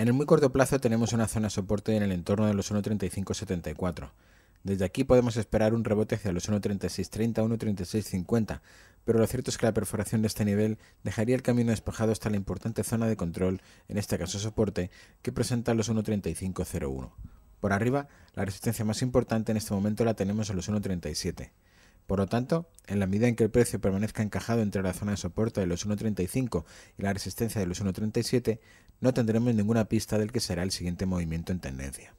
En el muy corto plazo tenemos una zona soporte en el entorno de los 1.3574. Desde aquí podemos esperar un rebote hacia los 1.3630, 1.3650, pero lo cierto es que la perforación de este nivel dejaría el camino despejado hasta la importante zona de control, en este caso soporte, que presenta los 1.3501. Por arriba, la resistencia más importante en este momento la tenemos en los 1.37. Por lo tanto, en la medida en que el precio permanezca encajado entre la zona de soporte de los 1.35 y la resistencia de los 1.37, no tendremos ninguna pista del que será el siguiente movimiento en tendencia.